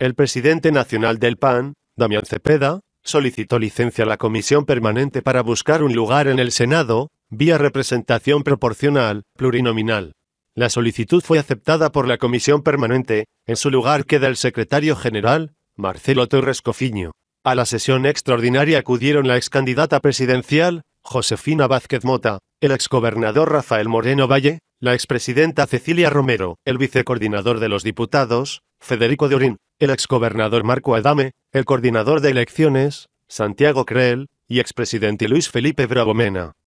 El presidente nacional del PAN, Damián Cepeda, solicitó licencia a la comisión permanente para buscar un lugar en el Senado, vía representación proporcional, plurinominal. La solicitud fue aceptada por la comisión permanente, en su lugar queda el secretario general, Marcelo Torres Cofiño. A la sesión extraordinaria acudieron la excandidata presidencial, Josefina Vázquez Mota, el ex gobernador Rafael Moreno Valle, la expresidenta Cecilia Romero, el vicecoordinador de los diputados, Federico de Orín, el exgobernador Marco Adame, el coordinador de elecciones, Santiago Creel, y expresidente Luis Felipe Bravomena.